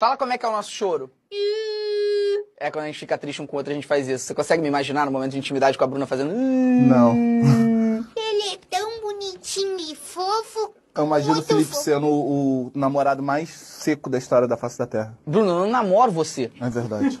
Fala como é que é o nosso choro. É quando a gente fica triste um com o outro, a gente faz isso. Você consegue me imaginar no momento de intimidade com a Bruna fazendo. Não. Ele é tão bonitinho e fofo. Eu imagino o Felipe fofo. sendo o, o namorado mais seco da história da face da Terra. Bruno, eu não namoro você. É verdade.